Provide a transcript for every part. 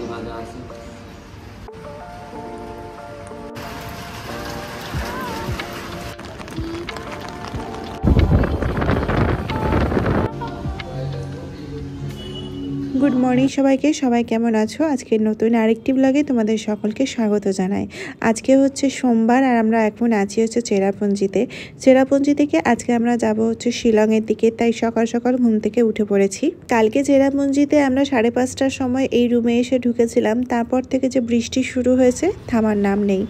一般都要吃 good morning সবাইকে সবাই কেমন আছো আজকে নতুন আরেকটি ব্লগে তোমাদের সকলকে স্বাগত জানাই আজকে হচ্ছে সোমবার আর আমরা এখন আছি হচ্ছে চেরাপুঞ্জিতে চেরাপুঞ্জি থেকে আজকে আমরা যাব হচ্ছে শিলংয়ের দিকে তাই সকাল সকাল ঘুম থেকে উঠে পড়েছি কালকে চেরাপুঞ্জিতে আমরা সাড়ে পাঁচটার সময় এই রুমে এসে ঢুকেছিলাম তারপর থেকে যে বৃষ্টি শুরু হয়েছে থামার নাম নেই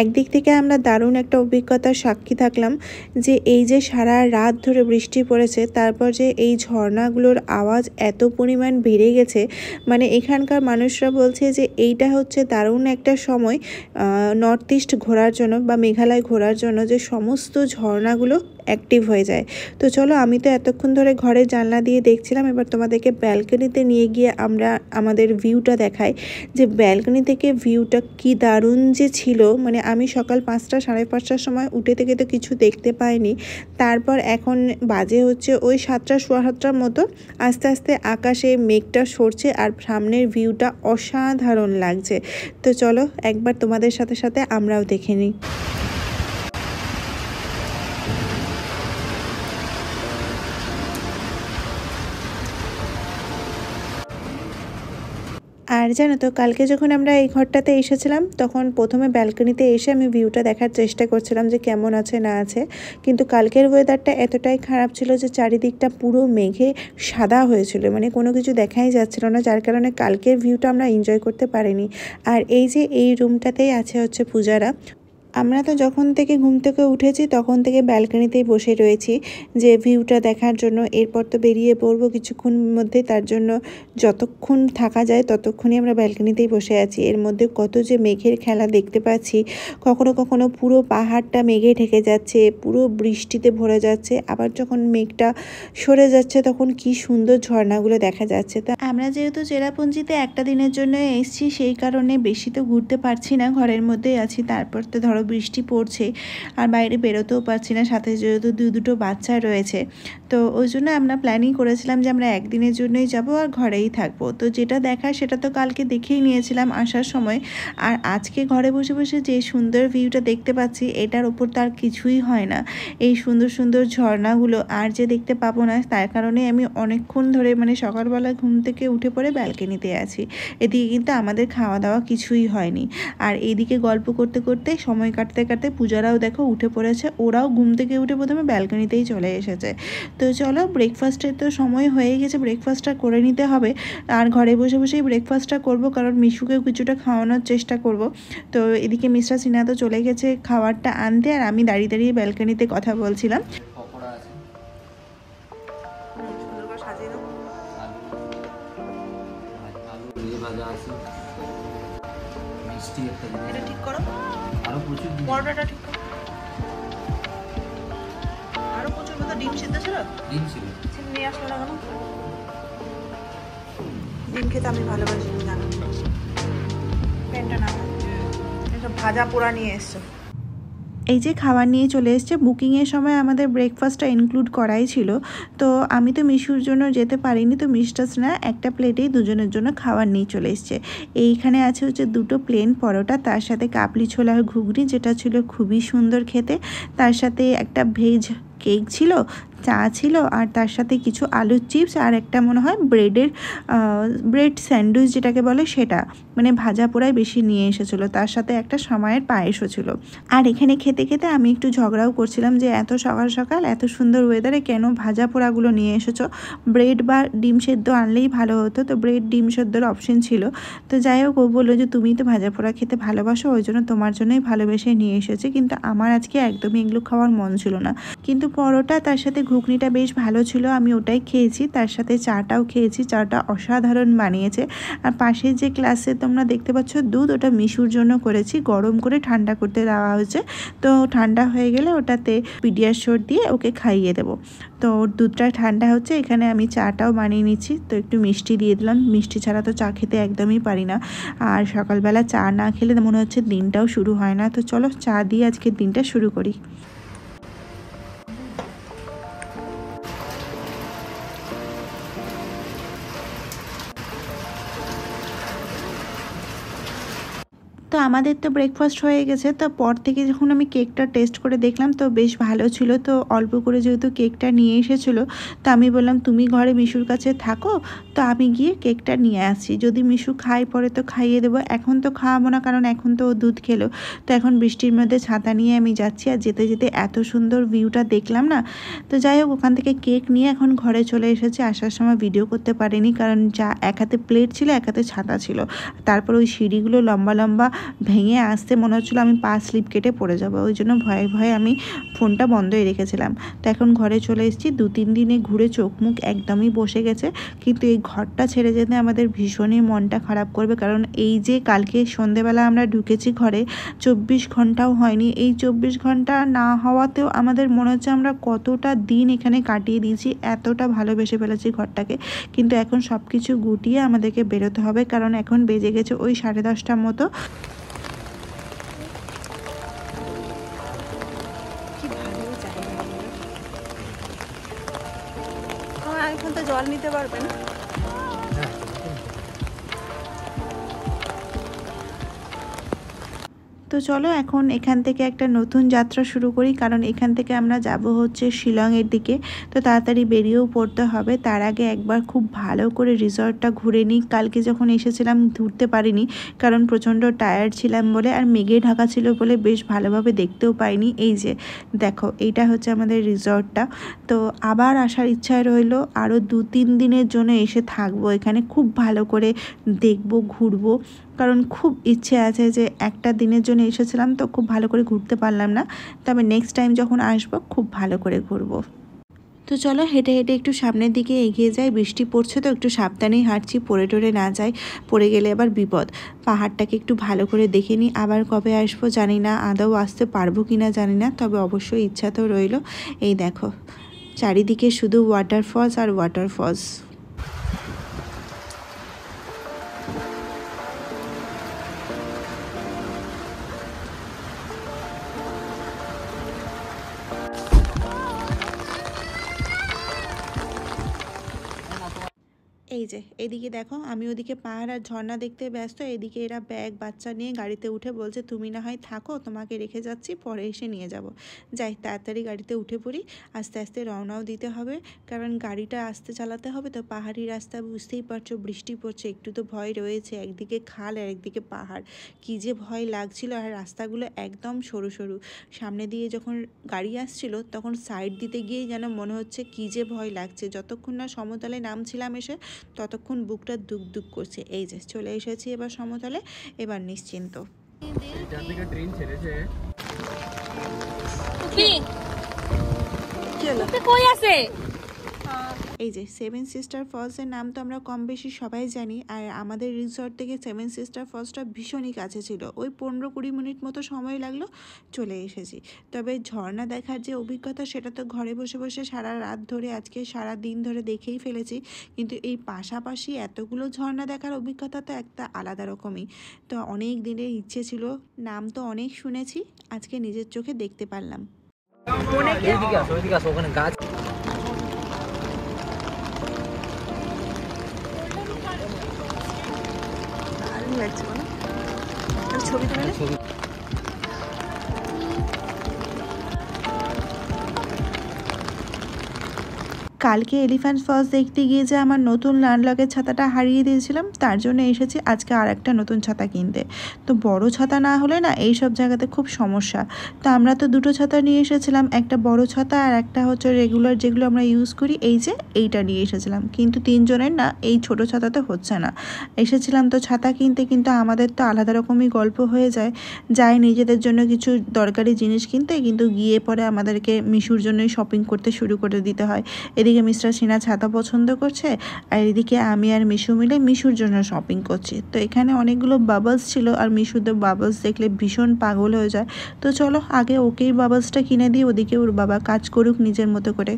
একদিক থেকে আমরা দারুণ একটা অভিজ্ঞতার সাক্ষী থাকলাম যে এই যে সারা রাত ধরে বৃষ্টি পড়েছে তারপর যে এই ঝর্ণাগুলোর আওয়াজ এত পরিমাণ বেড়ে গেছে গেছে মানে এখানকার মানুষরা বলছে যে এইটা হচ্ছে দারুণ একটা সময় নর্থ ইস্ট ঘোরার জন্য বা মেঘালয় ঘোরার জন্য যে সমস্ত ঝর্ণাগুলো অ্যাক্টিভ হয়ে যায় তো চলো আমি তো এতক্ষণ ধরে ঘরে জানলা দিয়ে দেখছিলাম এবার তোমাদেরকে ব্যালকনিতে নিয়ে গিয়ে আমরা আমাদের ভিউটা দেখাই যে ব্যালকনি থেকে ভিউটা কি দারুণ যে ছিল মানে আমি সকাল পাঁচটা সাড়ে পাঁচটার সময় উঠে থেকে তো কিছু দেখতে পাইনি তারপর এখন বাজে হচ্ছে ওই সাতটা সোয়া সাতটার মতো আস্তে আস্তে আকাশে মেঘটা সরছে আর সামনের ভিউটা অসাধারণ লাগছে তো চলো একবার তোমাদের সাথে সাথে আমরাও দেখে নিই আর জানো তো কালকে যখন আমরা এই ঘরটাতে এসেছিলাম তখন প্রথমে ব্যালকনিতে এসে আমি ভিউটা দেখার চেষ্টা করছিলাম যে কেমন আছে না আছে কিন্তু কালকের ওয়েদারটা এতটাই খারাপ ছিল যে চারিদিকটা পুরো মেঘে সাদা হয়েছিল মানে কোনো কিছু দেখাই যাচ্ছিল না যার কারণে কালকের ভিউটা আমরা এনজয় করতে পারিনি আর এই যে এই রুমটাতেই আছে হচ্ছে পূজারা আমরা তো যখন থেকে ঘুম থেকে উঠেছি তখন থেকে ব্যালকানিতেই বসে রয়েছি যে ভিউটা দেখার জন্য এরপর তো বেরিয়ে পড়বো কিছুক্ষণ মধ্যে তার জন্য যতক্ষণ থাকা যায় ততক্ষণই আমরা ব্যালকানিতেই বসে আছি এর মধ্যে কত যে মেঘের খেলা দেখতে পাচ্ছি কখনো কখনো পুরো পাহাড়টা মেঘে ঢেকে যাচ্ছে পুরো বৃষ্টিতে ভরে যাচ্ছে আবার যখন মেঘটা সরে যাচ্ছে তখন কি সুন্দর ঝর্ণাগুলো দেখা যাচ্ছে তা আমরা যেহেতু চেরাপুঞ্জিতে একটা দিনের জন্য এসছি সেই কারণে বেশি তো ঘুরতে পারছি না ঘরের মধ্যেই আছি তারপর তো ধরো বৃষ্টি পড়ছে আর বাইরে বেরোতেও পারছি না সাথে যেহেতু দু দুটো বাচ্চা রয়েছে তো ওই জন্য আমরা প্ল্যানিং করেছিলাম যে আমরা একদিনের জন্যই যাব আর ঘরেই থাকব তো যেটা দেখা সেটা তো কালকে দেখেই নিয়েছিলাম আসার সময় আর আজকে ঘরে বসে বসে যে সুন্দর ভিউটা দেখতে পাচ্ছি এটার ওপর তার কিছুই হয় না এই সুন্দর সুন্দর ঝর্ণাগুলো আর যে দেখতে পাবো না তার কারণে আমি অনেকক্ষণ ধরে মানে সকালবেলা ঘুম থেকে উঠে পড়ে ব্যালকনিতে আছি এদিকে কিন্তু আমাদের খাওয়া দাওয়া কিছুই হয়নি আর এদিকে গল্প করতে করতে সময় কাটতে কাটতে পূজারাও দেখো উঠে পড়েছে ওরাও ঘুম থেকে উঠে প্রথমে ব্যালকনিতেই চলে এসেছে তো চলো ব্রেকফাস্টের তো সময় হয়ে গেছে ব্রেকফাস্টটা করে নিতে হবে আর ঘরে বসে বসেই ব্রেকফাস্টটা করব কারণ মিশুকেও কিছুটা খাওয়ানোর চেষ্টা করব তো এদিকে মিস্টার সিনহা তো চলে গেছে খাবারটা আনতে আর আমি দাঁড়িয়ে দাঁড়িয়ে ব্যালকানিতে কথা বলছিলাম ঠিক করো আরো প্রচুর ঠিক ডিম সিদ্ধ ছিল ডিম ছিল আচ্ছা, নিয়ে আসলো না কেন ডিম খেতে আমি ভালোবাসি জানো পেনটা না হ্যাঁ। ভাজা পোড়া নিয়ে এসছো এই যে খাবার নিয়ে চলে এসছে বুকিংয়ের সময় আমাদের ব্রেকফাস্টটা ইনক্লুড করাই ছিল তো আমি তো মিশুর জন্য যেতে পারিনি তো মিস্টার না একটা প্লেটেই দুজনের জন্য খাবার নিয়ে চলে এসছে এইখানে আছে হচ্ছে দুটো প্লেন পরোটা তার সাথে কাবলি ছোলার ঘুগনি যেটা ছিল খুবই সুন্দর খেতে তার সাথে একটা ভেজ কেক ছিল চা ছিল আর তার সাথে কিছু আলুর চিপস আর একটা মনে হয় ব্রেডের ব্রেড স্যান্ডউইচ যেটাকে বলে সেটা মানে ভাজা পোড়াই বেশি নিয়ে এসেছিলো তার সাথে একটা সময়ের পায়েসও ছিল আর এখানে খেতে খেতে আমি একটু ঝগড়াও করছিলাম যে এত সকাল সকাল এত সুন্দর ওয়েদারে কেন ভাজা পোড়াগুলো নিয়ে এসেছো ব্রেড বা ডিম সেদ্ধ আনলেই ভালো হতো তো ব্রেড ডিম সেদ্ধর অপশন ছিল তো যাই হোক ও বললো যে তুমি তো ভাজা পোড়া খেতে ভালোবাসো ওই জন্য তোমার জন্যই ভালোবেসে নিয়ে এসেছে কিন্তু আমার আজকে একদমই এগুলো খাওয়ার মন ছিল না কিন্তু পরোটা তার সাথে ঘুগনিটা বেশ ভালো ছিল আমি ওটাই খেয়েছি তার সাথে চাটাও খেয়েছি চাটা অসাধারণ বানিয়েছে আর পাশের যে ক্লাসে তোমরা দেখতে পাচ্ছ দুধ ওটা মিশুর জন্য করেছি গরম করে ঠান্ডা করতে দেওয়া হয়েছে তো ঠান্ডা হয়ে গেলে ওটাতে পিডিয়াশোর দিয়ে ওকে খাইয়ে দেবো তো ওর দুধটা ঠান্ডা হচ্ছে এখানে আমি চাটাও বানিয়ে নিচ্ছি তো একটু মিষ্টি দিয়ে দিলাম মিষ্টি ছাড়া তো চা খেতে একদমই পারি না আর সকালবেলা চা না খেলে মনে হচ্ছে দিনটাও শুরু হয় না তো চলো চা দিয়ে আজকের দিনটা শুরু করি তো আমাদের তো ব্রেকফাস্ট হয়ে গেছে তো পর থেকে যখন আমি কেকটা টেস্ট করে দেখলাম তো বেশ ভালো ছিল তো অল্প করে যেহেতু কেকটা নিয়ে এসেছিলো তো আমি বললাম তুমি ঘরে মিশুর কাছে থাকো তো আমি গিয়ে কেকটা নিয়ে আসি যদি মিশু খাই পরে তো খাইয়ে দেবো এখন তো খাওয়াবো না কারণ এখন তো ও দুধ খেলো তো এখন বৃষ্টির মধ্যে ছাতা নিয়ে আমি যাচ্ছি আর যেতে যেতে এত সুন্দর ভিউটা দেখলাম না তো যাই হোক ওখান থেকে কেক নিয়ে এখন ঘরে চলে এসেছি আসার সময় ভিডিও করতে পারিনি কারণ যা এক হাতে প্লেট ছিল এক হাতে ছাতা ছিল তারপর ওই সিঁড়িগুলো লম্বা লম্বা ভেঙে আসতে মনে হচ্ছিলো আমি পা স্লিপ কেটে পড়ে যাবো ওই জন্য ভয়ে ভয়ে আমি ফোনটা বন্ধই রেখেছিলাম তো এখন ঘরে চলে এসেছি দু তিন দিনে ঘুরে চোখ মুখ একদমই বসে গেছে কিন্তু এই ঘরটা ছেড়ে যেতে আমাদের ভীষণই মনটা খারাপ করবে কারণ এই যে কালকে সন্ধেবেলা আমরা ঢুকেছি ঘরে চব্বিশ ঘন্টাও হয়নি এই চব্বিশ ঘন্টা না হওয়াতেও আমাদের মনে হচ্ছে আমরা কতটা দিন এখানে কাটিয়ে দিয়েছি এতটা ভালোবেসে ফেলেছি ঘরটাকে কিন্তু এখন সব কিছু গুটিয়ে আমাদেরকে বেরোতে হবে কারণ এখন বেজে গেছে ওই সাড়ে দশটার মতো নিতে পারবেন তো চলো এখন এখান থেকে একটা নতুন যাত্রা শুরু করি কারণ এখান থেকে আমরা যাব হচ্ছে শিলংয়ের দিকে তো তাড়াতাড়ি বেরিয়েও পড়তে হবে তার আগে একবার খুব ভালো করে রিসর্টটা ঘুরে নিই কালকে যখন এসেছিলাম ঘুরতে পারিনি কারণ প্রচণ্ড টায়ার্ড ছিলাম বলে আর মেঘে ঢাকা ছিল বলে বেশ ভালোভাবে দেখতেও পাইনি এই যে দেখো এইটা হচ্ছে আমাদের রিসর্টটা তো আবার আসার ইচ্ছা রইল আরও দু তিন দিনের জন্য এসে থাকবো এখানে খুব ভালো করে দেখব ঘুরবো কারণ খুব ইচ্ছে আছে যে একটা দিনের জন্য এসেছিলাম তো খুব ভালো করে ঘুরতে পারলাম না তবে নেক্সট টাইম যখন আসবো খুব ভালো করে ঘুরবো তো চলো হেঁটে হেঁটে একটু সামনের দিকে এগিয়ে যাই বৃষ্টি পড়ছে তো একটু সাবধানেই হাঁটছি পড়ে টরে না যাই পড়ে গেলে আবার বিপদ পাহাড়টাকে একটু ভালো করে দেখে নিই আবার কবে আসবো জানি না আদৌ আসতে পারবো কি না জানি না তবে অবশ্যই ইচ্ছা তো রইল এই দেখো চারিদিকে শুধু ওয়াটারফলস আর ওয়াটারফলস এই যে এদিকে দেখো আমি ওদিকে পাহাড় আর ঝর্ণা দেখতে ব্যস্ত এদিকে এরা ব্যাগ বাচ্চা নিয়ে গাড়িতে উঠে বলছে তুমি না হয় থাকো তোমাকে রেখে যাচ্ছি পরে এসে নিয়ে যাব যাই তাড়াতাড়ি গাড়িতে উঠে পড়ি আস্তে আস্তে রওনাও দিতে হবে কারণ গাড়িটা আস্তে চালাতে হবে তো পাহাড়ি রাস্তা বুঝতেই পারছো বৃষ্টি পড়ছে একটু তো ভয় রয়েছে একদিকে খাল আর একদিকে পাহাড় কি যে ভয় লাগছিল আর রাস্তাগুলো একদম সরু সরু সামনে দিয়ে যখন গাড়ি আসছিল তখন সাইড দিতে গিয়েই যেন মনে হচ্ছে কি যে ভয় লাগছে যতক্ষণ না সমতলে নামছিলাম এসে ততক্ষণ বুকটা দুক দুক করছে এই যে চলে এসেছি এবার সমতলে এবার নিশ্চিন্ত ট্রেন কই আছে এই যে সেভেন সিস্টার ফলসের নাম তো আমরা কম বেশি সবাই জানি আর আমাদের রিসর্ট থেকে সেভেন সিস্টার ফলসটা ভীষণই কাছে ছিল ওই পনেরো কুড়ি মিনিট মতো সময় লাগলো চলে এসেছি তবে ঝর্ণা দেখার যে অভিজ্ঞতা সেটা তো ঘরে বসে বসে সারা রাত ধরে আজকে সারা দিন ধরে দেখেই ফেলেছি কিন্তু এই পাশাপাশি এতগুলো ঝর্ণা দেখার অভিজ্ঞতা তো একটা আলাদা রকমই তো অনেক দিনের ইচ্ছে ছিল নাম তো অনেক শুনেছি আজকে নিজের চোখে দেখতে পারলাম দেখছো না ছবি তুলে কালকে এলিফ্যান্ট ফলস দেখতে গিয়ে যে আমার নতুন ল্যান্ডলকের ছাতাটা হারিয়ে দিয়েছিলাম তার জন্য এসেছি আজকে আর একটা নতুন ছাতা কিনতে তো বড় ছাতা না হলে না এই সব জায়গাতে খুব সমস্যা তো আমরা তো দুটো ছাতা নিয়ে এসেছিলাম একটা বড় ছাতা আর একটা হচ্ছে রেগুলার যেগুলো আমরা ইউজ করি এই যে এইটা নিয়ে এসেছিলাম কিন্তু তিনজনের না এই ছোট ছাতাতে হচ্ছে না এসেছিলাম তো ছাতা কিনতে কিন্তু আমাদের তো আলাদা রকমই গল্প হয়ে যায় যাই নিজেদের জন্য কিছু দরকারি জিনিস কিনতে কিন্তু গিয়ে পরে আমাদেরকে মিশুর জন্যই শপিং করতে শুরু করে দিতে হয় এদিকে এদিকে মিস্টার সিনা ছাতা পছন্দ করছে আর এদিকে আমি আর মিশু মিলে মিশুর জন্য শপিং করছি তো এখানে অনেকগুলো বাবলস ছিল আর মিশুদের বাবলস দেখলে ভীষণ পাগল হয়ে যায় তো চলো আগে ওকেই বাবলসটা কিনে দিই ওদিকে ওর বাবা কাজ করুক নিজের মতো করে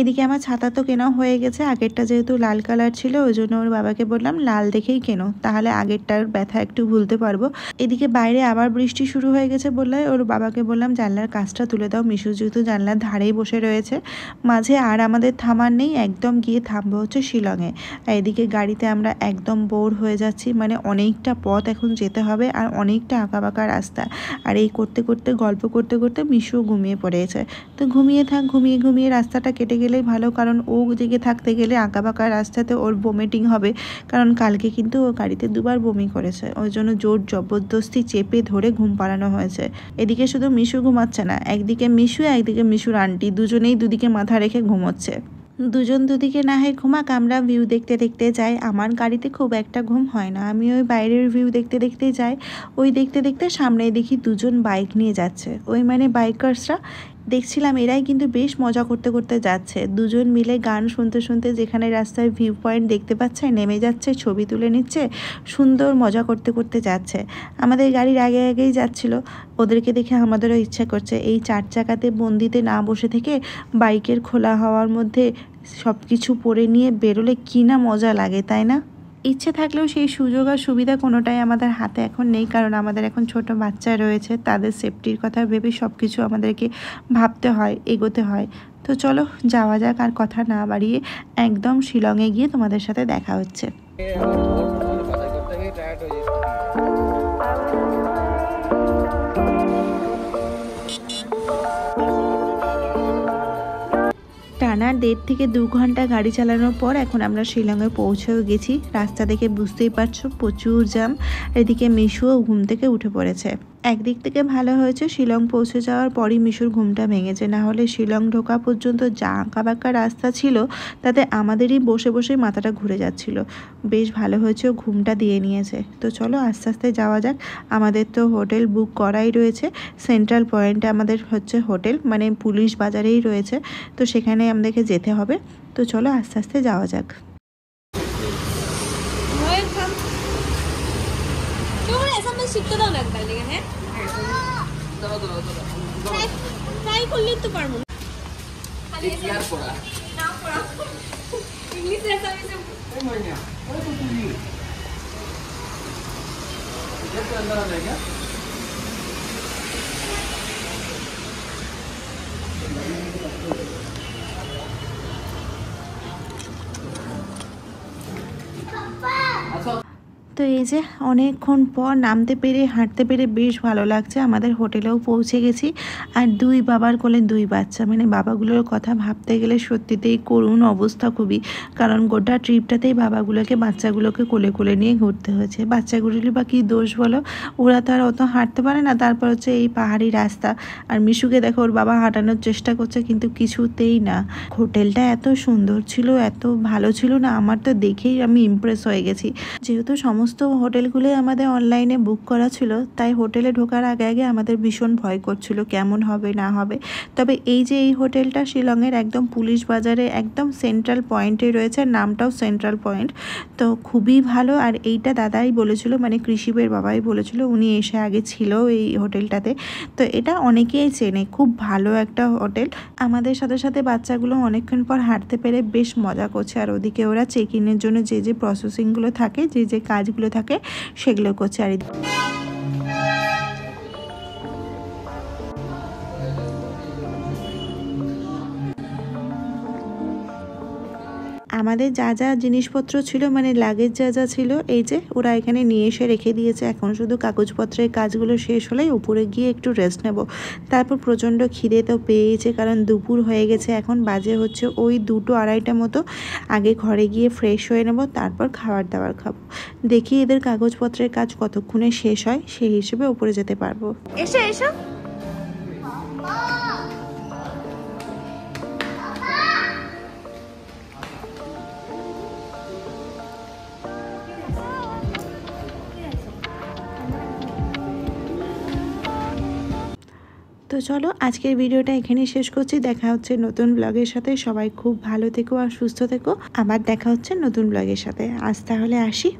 এদিকে আমার ছাতা তো কেনা হয়ে গেছে আগেরটা যেহেতু লাল কালার ছিল ওই জন্য ওর বাবাকে বললাম লাল দেখেই কেনো তাহলে আগেরটার ব্যথা একটু ভুলতে পারবো এদিকে বাইরে আবার বৃষ্টি শুরু হয়ে গেছে বললে ওর বাবাকে বললাম জানলার কাজটা তুলে দাও মিশু যেহেতু জানলার ধারেই বসে রয়েছে মাঝে আর আমাদের থামার নেই একদম গিয়ে থামবো হচ্ছে শিলংয়ে এদিকে গাড়িতে আমরা একদম বোর হয়ে যাচ্ছি মানে অনেকটা পথ এখন যেতে হবে আর অনেকটা আঁকা বাঁকা রাস্তা আর এই করতে করতে গল্প করতে করতে মিশুও ঘুমিয়ে পড়েছে তো ঘুমিয়ে থাক ঘুমিয়ে ঘুমিয়ে রাস্তাটা কেটে গেলেই ভালো কারণ ও জেগে থাকতে গেলে আঁকা বাঁকা রাস্তাতে ওর বমিটিং হবে কারণ কালকে কিন্তু ও গাড়িতে দুবার বমি করেছে ওই জন্য জোর জবরদস্তি চেপে ধরে ঘুম পাড়ানো হয়েছে এদিকে শুধু মিশু ঘুমাচ্ছে না একদিকে মিশু একদিকে মিশুর আন্টি দুজনেই দুদিকে মাথা রেখে ঘুমোচ্ছে দুজন দুদিকে না হয় ঘুমাক আমরা ভিউ দেখতে দেখতে যাই আমার গাড়িতে খুব একটা ঘুম হয় না আমি ওই বাইরের ভিউ দেখতে দেখতে যাই ওই দেখতে দেখতে সামনে দেখি দুজন বাইক নিয়ে যাচ্ছে ওই মানে বাইকার্সরা দেখছিলাম এরাই কিন্তু বেশ মজা করতে করতে যাচ্ছে দুজন মিলে গান শুনতে শুনতে যেখানে রাস্তায় ভিউ পয়েন্ট দেখতে পাচ্ছে নেমে যাচ্ছে ছবি তুলে নিচ্ছে সুন্দর মজা করতে করতে যাচ্ছে আমাদের গাড়ির আগে আগেই যাচ্ছিল ওদেরকে দেখে আমাদেরও ইচ্ছা করছে এই চার চাকাতে বন্দিতে না বসে থেকে বাইকের খোলা হওয়ার মধ্যে সব কিছু পরে নিয়ে বেরোলে কি না মজা লাগে তাই না ইচ্ছে থাকলেও সেই সুযোগ আর সুবিধা কোনোটাই আমাদের হাতে এখন নেই কারণ আমাদের এখন ছোট বাচ্চা রয়েছে তাদের সেফটির কথা ভেবে সব কিছু আমাদেরকে ভাবতে হয় এগোতে হয় তো চলো যাওয়া যাক আর কথা না বাড়িয়ে একদম শিলংয়ে গিয়ে তোমাদের সাথে দেখা হচ্ছে টানা দেড় থেকে দু ঘন্টা গাড়ি চালানোর পর এখন আমরা শিলংয়ে পৌঁছেও গেছি রাস্তা দেখে বুঝতেই পারছো প্রচুর জাম এদিকে মিশুও ঘুম থেকে উঠে পড়েছে একদিক থেকে ভালো হয়েছে শিলং পৌঁছে যাওয়ার পরই মিশুর ঘুমটা ভেঙেছে না হলে শিলং ঢোকা পর্যন্ত যা বাঁকা রাস্তা ছিল তাতে আমাদেরই বসে বসে মাথাটা ঘুরে যাচ্ছিল বেশ ভালো হয়েছে ও ঘুমটা দিয়ে নিয়েছে তো চলো আস্তে আস্তে যাওয়া যাক আমাদের তো হোটেল বুক করাই রয়েছে সেন্ট্রাল পয়েন্টে আমাদের হচ্ছে হোটেল মানে পুলিশ বাজারেই রয়েছে তো সেখানে আমাদেরকে যেতে হবে তো চলো আস্তে আস্তে যাওয়া যাক procurar. Não, pronto. Me senta aí, seu... Ei, manhã. Olha pro turinho. Já tá andando aí, né? Hum. তো এই যে অনেকক্ষণ পর নামতে পেরে হাঁটতে পেরে বেশ ভালো লাগছে আমাদের হোটেলেও পৌঁছে গেছি আর দুই বাবার কোলে দুই বাচ্চা মানে বাবাগুলোর কথা ভাবতে গেলে সত্যিতেই করুণ অবস্থা খুবই কারণ গোটা ট্রিপটাতেই বাবাগুলোকে বাচ্চাগুলোকে কোলে কোলে নিয়ে ঘুরতে হয়েছে বাচ্চাগুলোর বা কী দোষ বলো ওরা তো আর অত হাঁটতে পারে না তারপর হচ্ছে এই পাহাড়ি রাস্তা আর মিশুকে দেখো ওর বাবা হাঁটানোর চেষ্টা করছে কিন্তু কিছুতেই না হোটেলটা এত সুন্দর ছিল এত ভালো ছিল না আমার তো দেখেই আমি ইমপ্রেস হয়ে গেছি যেহেতু সমস্ত সমস্ত হোটেলগুলোই আমাদের অনলাইনে বুক করা ছিল তাই হোটেলে ঢোকার আগে আগে আমাদের ভীষণ ভয় করছিল কেমন হবে না হবে তবে এই যে এই হোটেলটা শিলংয়ের একদম পুলিশ বাজারে একদম সেন্ট্রাল পয়েন্টে রয়েছে নামটাও সেন্ট্রাল পয়েন্ট তো খুবই ভালো আর এইটা দাদাই বলেছিল মানে কৃষিবের বাবাই বলেছিল উনি এসে আগে ছিল এই হোটেলটাতে তো এটা অনেকেই চেনে খুব ভালো একটা হোটেল আমাদের সাথে সাথে বাচ্চাগুলো অনেকক্ষণ পর হাঁটতে পেরে বেশ মজা করছে আর ওদিকে ওরা চেক ইনের জন্য যে যে প্রসেসিংগুলো থাকে যে যে কাজ গুলো থাকে সেগুলো চারিদিকে আমাদের যা যা জিনিসপত্র ছিল মানে লাগেজ যা যা ছিল এই যে ওরা এখানে নিয়ে এসে রেখে দিয়েছে এখন শুধু কাগজপত্রের কাজগুলো শেষ হলেই উপরে গিয়ে একটু রেস্ট নেব তারপর প্রচণ্ড খিদে তো পেয়েছে কারণ দুপুর হয়ে গেছে এখন বাজে হচ্ছে ওই দুটো আড়াইটা মতো আগে ঘরে গিয়ে ফ্রেশ হয়ে নেব তারপর খাবার দাবার খাবো দেখি এদের কাগজপত্রের কাজ কতক্ষণে শেষ হয় সেই হিসেবে উপরে যেতে পারবো এসো এসো তো চলো আজকের ভিডিওটা এখানে শেষ করছি দেখা হচ্ছে নতুন ব্লগের সাথে সবাই খুব ভালো থেকো আর সুস্থ থেকো আবার দেখা হচ্ছে নতুন ব্লগের সাথে আজ তাহলে আসি